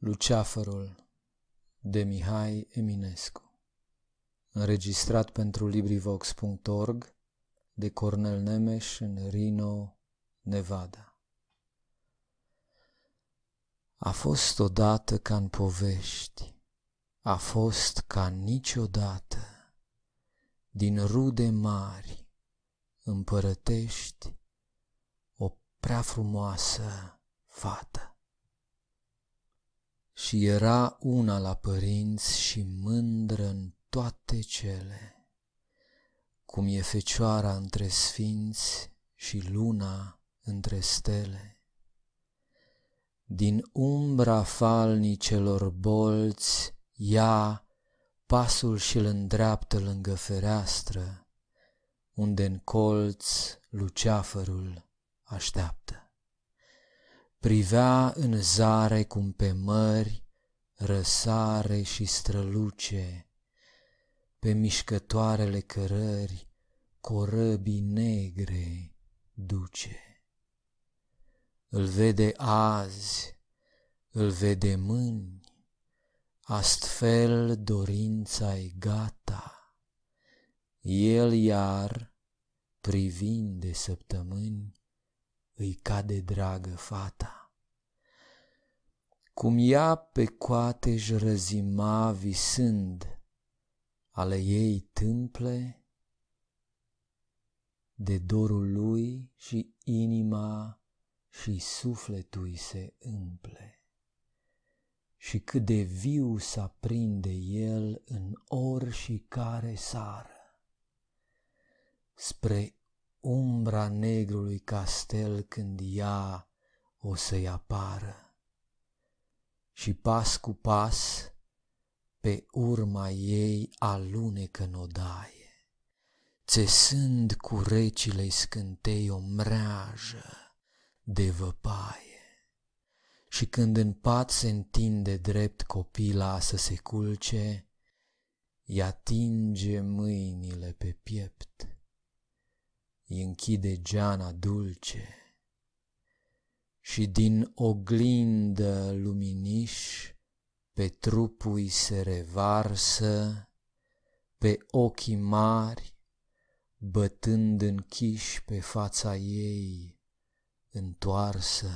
Luceafărul de Mihai Eminescu Înregistrat pentru LibriVox.org de Cornel Nemes în Reno, Nevada A fost odată ca în povești, a fost ca niciodată, din rude mari, împărătești, o prea frumoasă fată și era una la părinți și mândră în toate cele, cum e fecioara între sfinți și luna între stele. Din umbra falnicelor bolți, ea pasul și-l îndreaptă lângă fereastră, unde în colț luceafărul așteaptă privea în zare cum pe mări răsare și străluce, pe mișcătoarele cărări corăbii negre duce. Îl vede azi, îl vede mâini, astfel dorința e gata, el iar privind de săptămâni, îi cade dragă fata. Cum ea pe coate își răzima visând ale ei tâmple, de dorul lui și inima și sufletul se împle. Și cât de viu s-a prinde el în or și care sară, spre umbra negrului castel când ea o să-i apară. Și pas cu pas, pe urma ei alunecă nodaie, țesând cu recile scântei o mreajă de văpaie. Și când în pat se întinde drept copila să se culce, i-atinge mâinile pe piept îi închide geana dulce și din oglindă luminiș pe trupui se revarsă, pe ochii mari, bătând închiși pe fața ei, întoarsă.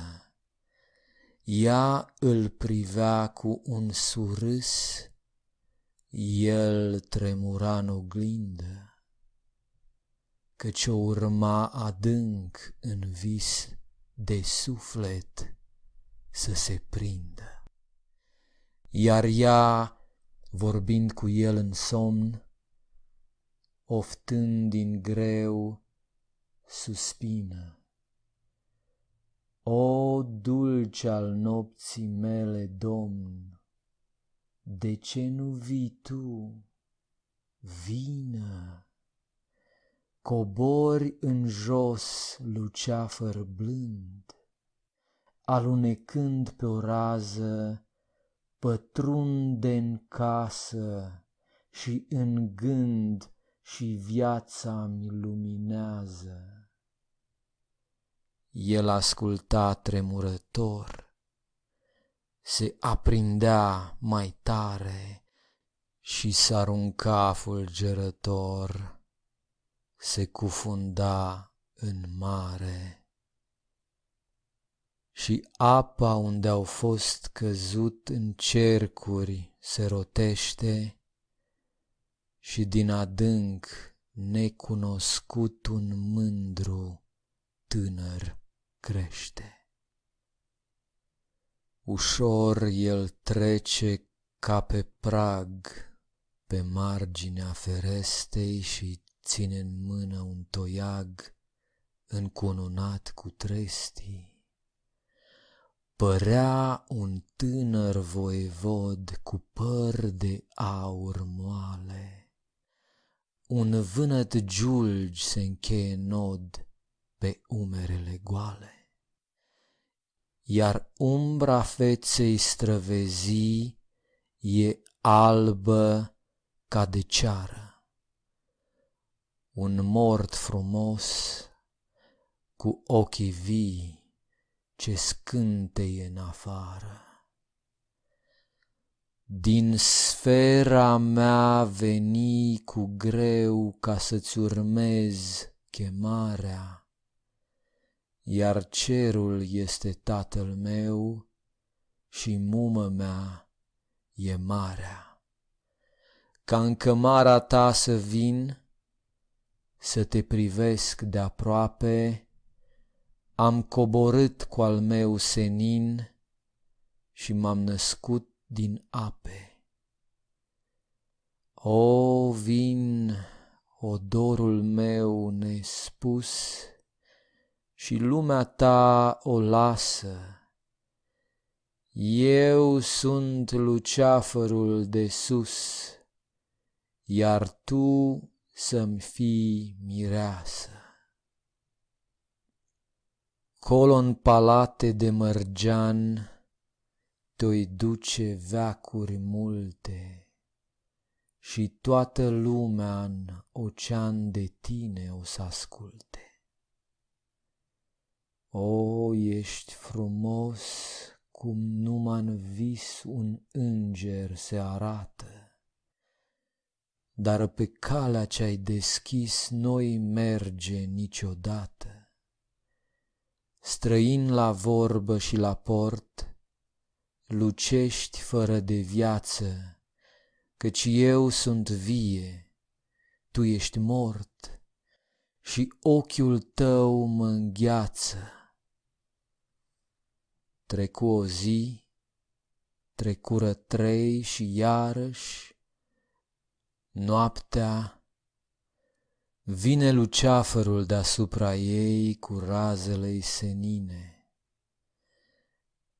Ea îl privea cu un surâs, el tremura în oglindă că ce urma adânc în vis de suflet să se prindă. Iar ea, vorbind cu el în somn, oftând din greu, suspină. O, dulce al nopții mele, Domn, de ce nu vii tu? Vină! Cobori în jos, luceafăr blând, Alunecând pe o rază, pătrunde în casă și în gând și viața mi luminează. El asculta tremurător, se aprindea mai tare și s-arunca fulgerător se cufunda în mare și apa unde au fost căzut în cercuri se rotește și din adânc necunoscut un mândru tânăr crește. Ușor el trece ca pe prag pe marginea ferestei și ține în mână un toiag încununat cu trestii. Părea un tânăr voivod cu păr de aur moale. Un vânăt giulgi se încheie nod pe umerele goale. Iar umbra feței străvezii e albă ca de ceară un mort frumos cu ochii vii ce scânteie în afară. Din sfera mea veni cu greu ca să-ți urmez chemarea, iar cerul este tatăl meu și mumă mea e marea. Ca în cămara ta să vin, să te privesc de aproape, am coborât cu al meu senin și m-am născut din ape. O, vin, odorul meu nespus, și lumea ta o lasă. Eu sunt luceafărul de sus, iar tu să-mi fii mireasă. Colo în palate de mărgean te duce veacuri multe și toată lumea în ocean de tine o să asculte. O, ești frumos cum numai în vis un înger se arată dar pe calea ce ai deschis noi merge niciodată. Străin la vorbă și la port, lucești fără de viață, căci eu sunt vie, tu ești mort și ochiul tău mă îngheață. Trecu o zi, trecură trei și iarăși, Noaptea vine luceafărul deasupra ei cu razele senine.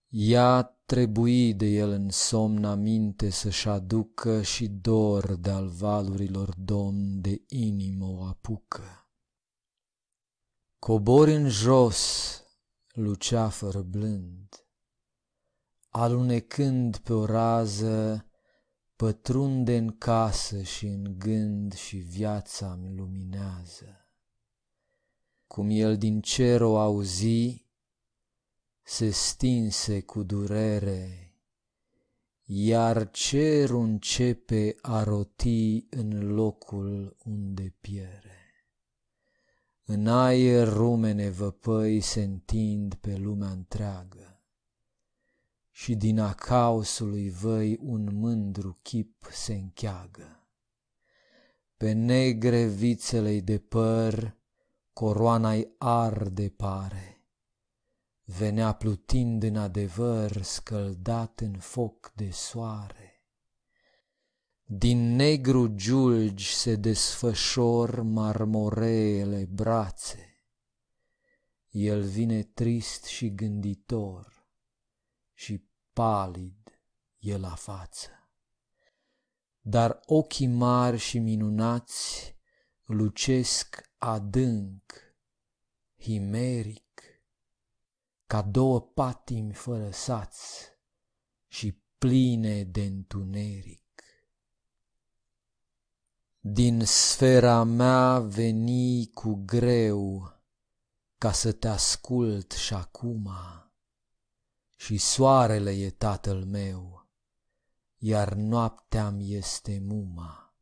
Ea trebui de el în somn aminte să-și aducă și dor de-al valurilor domn de inimă o apucă. Cobor în jos, luceafăr blând, alunecând pe o rază Pătrunde în casă și în gând și viața îmi luminează. Cum el din cer o auzi, se stinse cu durere, iar cerul începe a roti în locul unde piere. În aer rumene văpăi se întind pe lumea întreagă și din acausului văi un mândru chip se încheagă. Pe negre vițelei de păr coroana-i arde pare, venea plutind în adevăr scăldat în foc de soare. Din negru giulgi se desfășor marmoreele brațe, el vine trist și gânditor, și palid e la față. Dar ochii mari și minunați lucesc adânc, himeric, ca două patimi fără sați și pline de întuneric. Din sfera mea veni cu greu ca să te ascult și acum și soarele e tatăl meu, iar noaptea mi este muma.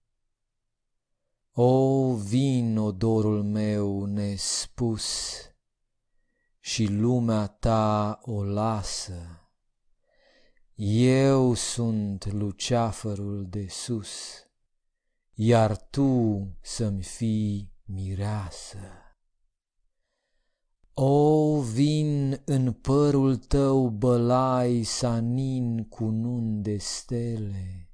O, vin odorul meu nespus și lumea ta o lasă. Eu sunt luceafărul de sus, iar tu să-mi fii mireasă. O, vin în părul tău bălai sanin cu nun de stele,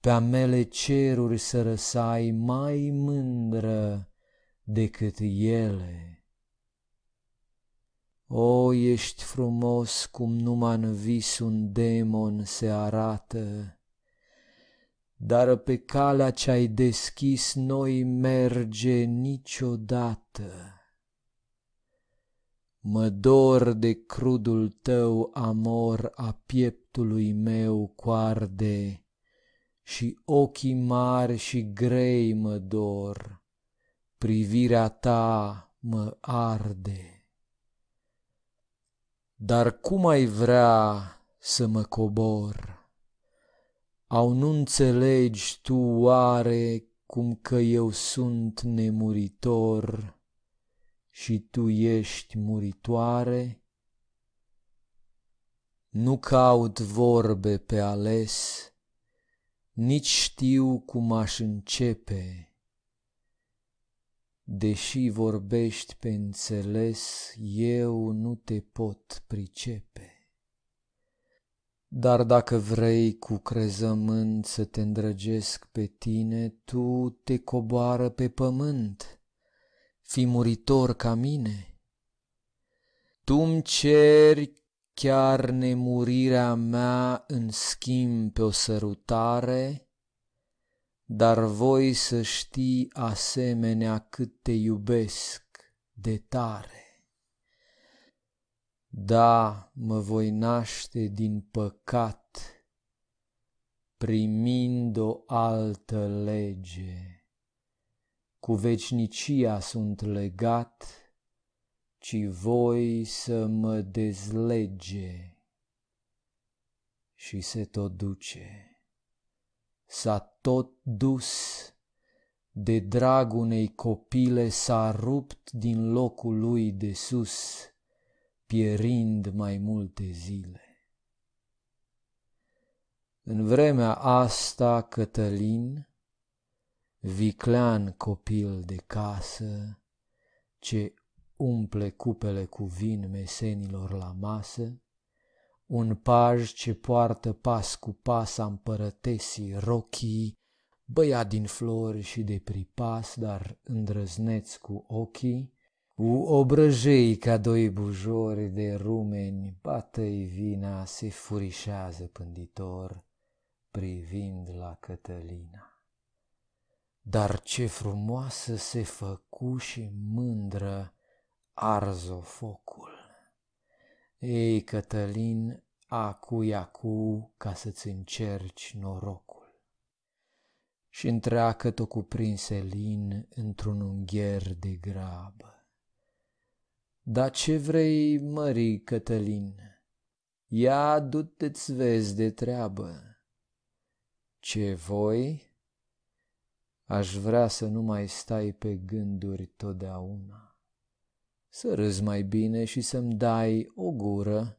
Pe-a mele ceruri să răsai mai mândră decât ele. O, ești frumos cum numai în vis un demon se arată, Dar pe calea ce-ai deschis noi merge niciodată. Mă dor de crudul tău amor a pieptului meu coarde și ochii mari și grei mă dor, privirea ta mă arde. Dar cum ai vrea să mă cobor? Au nu înțelegi tu oare cum că eu sunt nemuritor? și tu ești muritoare? Nu caut vorbe pe ales, nici știu cum aș începe. Deși vorbești pe înțeles, eu nu te pot pricepe. Dar dacă vrei cu crezământ să te îndrăgesc pe tine, tu te coboară pe pământ fi muritor ca mine? Tu-mi ceri chiar nemurirea mea în schimb pe o sărutare, dar voi să știi asemenea cât te iubesc de tare. Da, mă voi naște din păcat, primind o altă lege cu vecinicia sunt legat, ci voi să mă dezlege. Și se tot duce, s-a tot dus, de drag unei copile s-a rupt din locul lui de sus, pierind mai multe zile. În vremea asta, Cătălin, viclean copil de casă, ce umple cupele cu vin mesenilor la masă, un paj ce poartă pas cu pas a împărătesii rochii, băia din flori și de pripas, dar îndrăzneț cu ochii, u obrăjei ca doi bujori de rumeni, bată-i vina, se furișează pânditor, privind la Cătălina. Dar ce frumoasă se făcu și mândră focul Ei, Cătălin, acu acu ca să-ți încerci norocul. Și întreacă o cuprinse lin într-un ungher de grabă. Dar ce vrei, mări, Cătălin? Ia, du-te-ți vezi de treabă. Ce voi? Aș vrea să nu mai stai pe gânduri totdeauna, să râzi mai bine și să-mi dai o gură,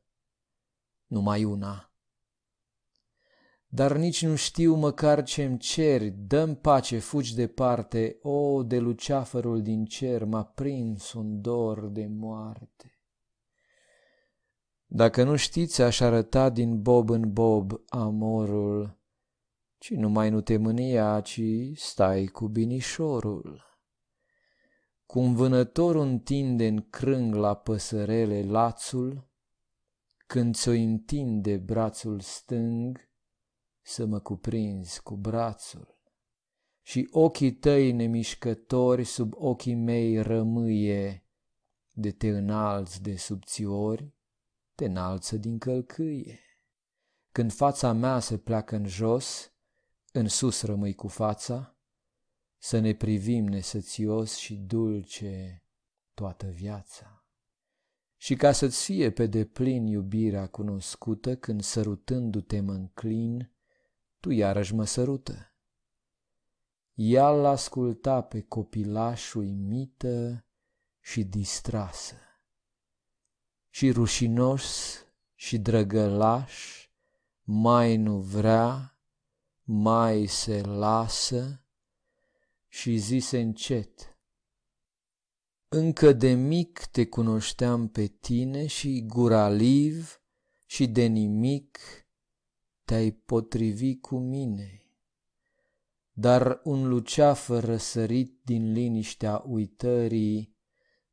numai una. Dar nici nu știu măcar ce-mi ceri, dăm pace, fugi departe, o, de luceafărul din cer m-a prins un dor de moarte. Dacă nu știți, aș arăta din bob în bob amorul ci numai nu te mânia, ci stai cu binișorul. Cum vânătorul întinde în crâng la păsărele lațul, când ți-o întinde brațul stâng, să mă cuprinzi cu brațul. Și ochii tăi nemișcători sub ochii mei rămâie, de te înalți de subțiori, te înalță din călcâie. Când fața mea se pleacă în jos, în sus rămâi cu fața, să ne privim nesățios și dulce toată viața. Și ca să-ți fie pe deplin iubirea cunoscută, când sărutându-te mă înclin, tu iarăși mă sărută. Ea-l asculta pe copilașul imită și distrasă. Și rușinos și drăgălaș mai nu vrea mai se lasă și zise încet, Încă de mic te cunoșteam pe tine și guraliv și de nimic te-ai potrivi cu mine. Dar un luceafă răsărit din liniștea uitării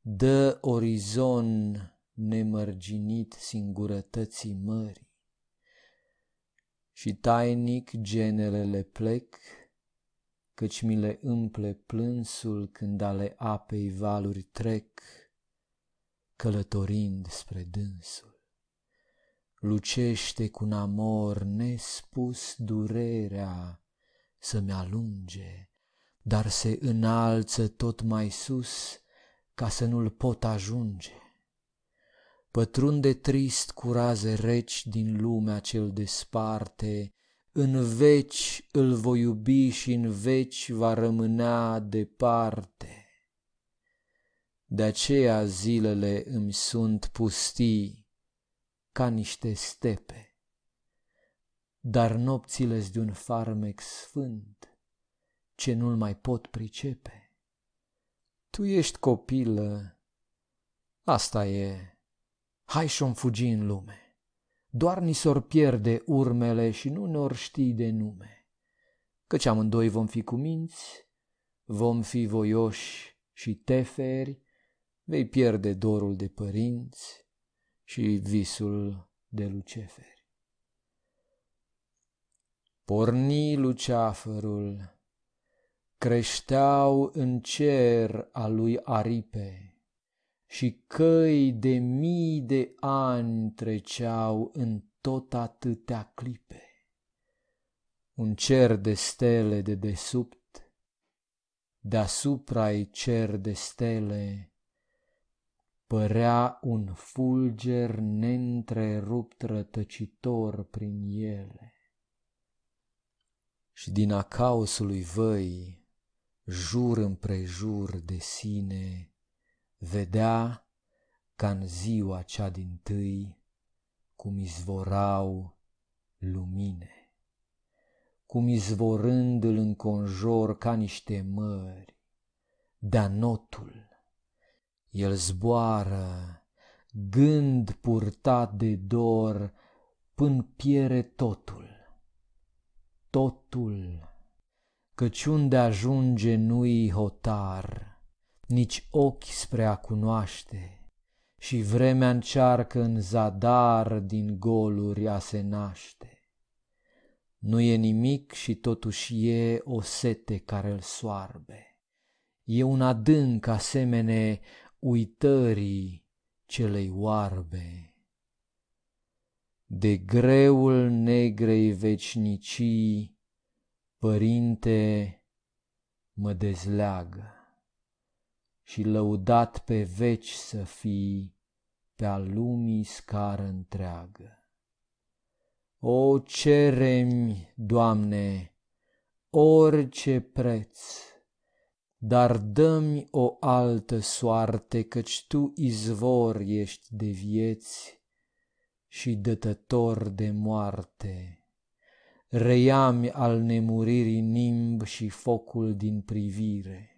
dă orizon nemărginit singurătății mării și tainic generele plec, Căci mi le împle plânsul când ale apei valuri trec, Călătorind spre dânsul. Lucește cu un amor nespus durerea să-mi alunge, Dar se înalță tot mai sus ca să nu-l pot ajunge. Pătrunde trist cu raze reci din lumea cel desparte, În veci îl voi iubi și în veci va rămânea departe. De aceea zilele îmi sunt pustii ca niște stepe, Dar nopțile de un farmec sfânt ce nu-l mai pot pricepe. Tu ești copilă, asta e hai și-om fugi în lume. Doar ni s-or pierde urmele și nu ne-or ști de nume, căci amândoi vom fi cuminți, vom fi voioși și teferi, vei pierde dorul de părinți și visul de luceferi. Porni luceafărul, creșteau în cer a lui aripe, și căi de mii de ani treceau în tot atâtea clipe. Un cer de stele de desubt, deasupra-i cer de stele, părea un fulger neîntrerupt rătăcitor prin ele. Și din acaosului văi, jur împrejur de sine, vedea ca în ziua cea din tâi cum izvorau lumine, cum izvorând îl înconjor ca niște mări, notul, El zboară, gând purtat de dor, până piere totul, totul, căci unde ajunge nu-i hotar, nici ochi spre a cunoaște, și vremea încearcă în zadar din goluri a se naște. Nu e nimic și totuși e o sete care îl soarbe. E un adânc asemene uitării celei oarbe. De greul negrei vecnicii, Părinte, mă dezleagă și lăudat pe veci să fii pe-a lumii scară întreagă. O, cerem, Doamne, orice preț, dar dă-mi o altă soarte, căci Tu izvor ești de vieți și dătător de moarte. Reiami al nemuririi nimb și focul din privire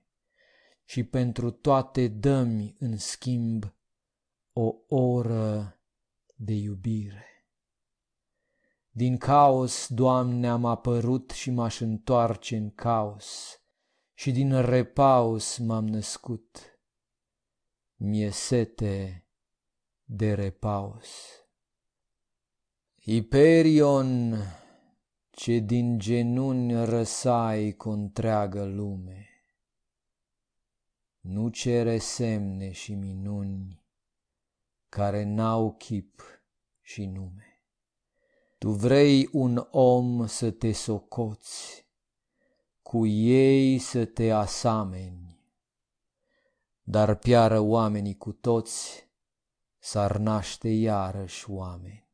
și pentru toate dămi în schimb o oră de iubire. Din caos, Doamne, am apărut și m-aș întoarce în caos, și din repaus m-am născut. Mie sete de repaus. Iperion, ce din genuni răsai cu întreagă lume, nu cere semne și minuni care n-au chip și nume. Tu vrei un om să te socoți, cu ei să te asameni, dar piară oamenii cu toți, s-ar naște iarăși oameni.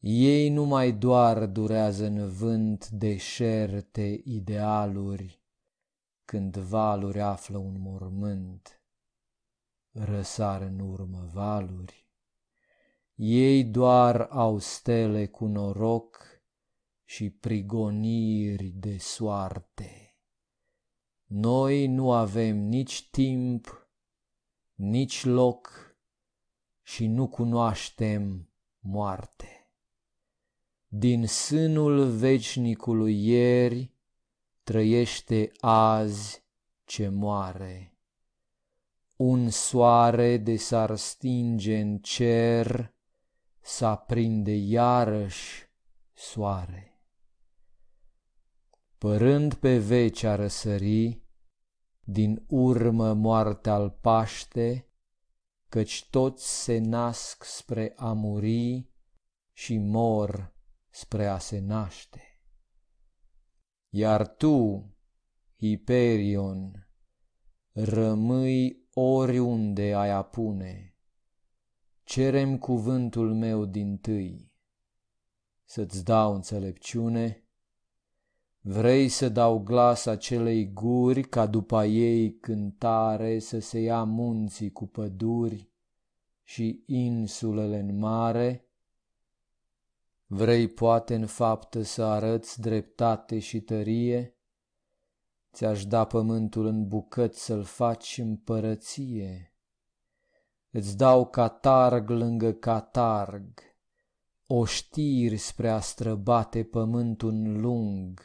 Ei nu mai doar durează în vânt deșerte idealuri, când valuri află un mormânt, răsar în urmă valuri. Ei doar au stele cu noroc și prigoniri de soarte. Noi nu avem nici timp, nici loc și nu cunoaștem moarte. Din sânul veșnicului ieri, trăiește azi ce moare. Un soare de s-ar stinge în cer, s-a prinde iarăși soare. Părând pe veci a răsări, din urmă moartea al paște, căci toți se nasc spre a muri și mor spre a se naște. Iar tu, Hiperion, rămâi oriunde ai apune. Cerem cuvântul meu din tâi să-ți dau înțelepciune? Vrei să dau glas acelei guri ca după ei cântare să se ia munții cu păduri și insulele în mare? Vrei poate în faptă să arăți dreptate și tărie? Ți-aș da pământul în bucăți să-l faci împărăție. Îți dau catarg lângă catarg, oștiri spre a străbate pământul în lung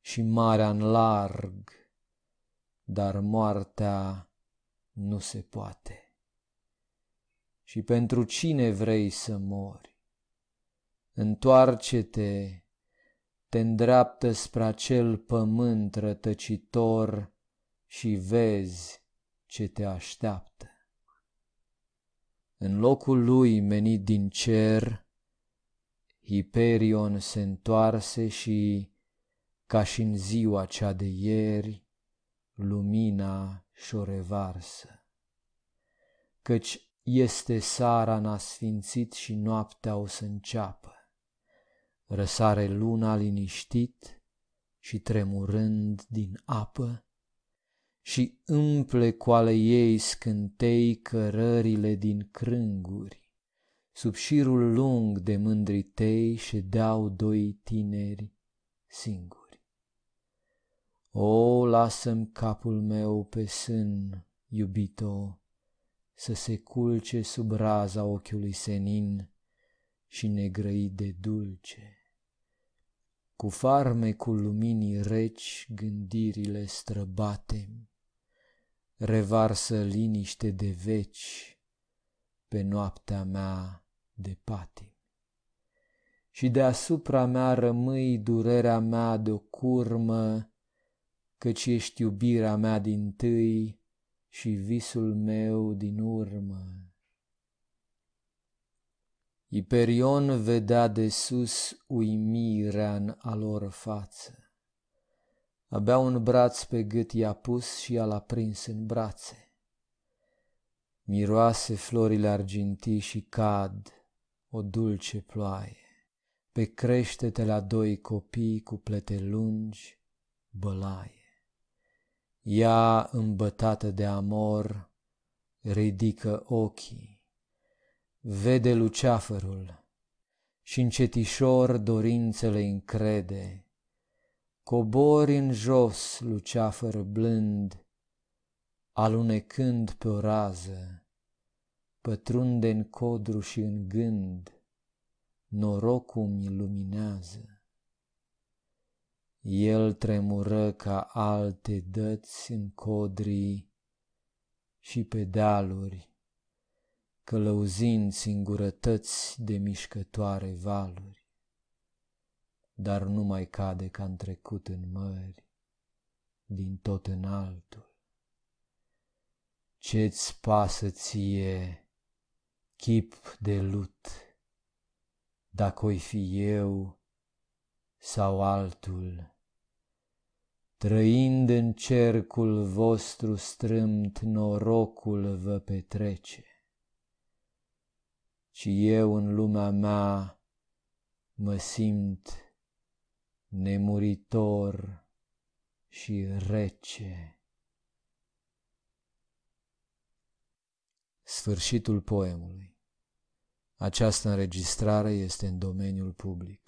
și marea în larg, dar moartea nu se poate. Și pentru cine vrei să mori? Întoarce-te, te îndreaptă spre acel pământ rătăcitor și vezi ce te așteaptă. În locul lui menit din cer, Hiperion se întoarse și, ca și în ziua cea de ieri, lumina și-o revarsă. Căci este sara n-a sfințit și noaptea o să înceapă. Răsare luna liniștit și tremurând din apă și împle cu ale ei scântei cărările din crânguri. Sub șirul lung de și ședeau doi tineri singuri. O, lasă-mi capul meu pe sân, iubito, să se culce sub raza ochiului senin și negrăi de dulce. Cu farmecul luminii reci gândirile străbate, Revarsă liniște de veci pe noaptea mea de patim. Și deasupra mea rămâi durerea mea de-o curmă, Căci ești iubirea mea din tâi și visul meu din urmă Iperion vedea de sus uimirea în a lor față. Abia un braț pe gât i-a pus și i-a l-a prins în brațe. Miroase florile argintii și cad o dulce ploaie pe creștete la doi copii cu plete lungi, bălaie. Ea, îmbătată de amor, ridică ochii vede luceafărul și încetișor dorințele încrede. Cobori în jos, luceafăr blând, alunecând pe o rază, pătrunde în codru și în gând, norocul mi luminează. El tremură ca alte dăți în codrii și pe dealuri călăuzind singurătăți de mișcătoare valuri, dar nu mai cade ca în trecut în mări, din tot în altul. Ce-ți pasă ție, chip de lut, dacă oi fi eu sau altul? Trăind în cercul vostru strâmt, norocul vă petrece și eu în lumea mea mă simt nemuritor și rece. Sfârșitul poemului. Această înregistrare este în domeniul public.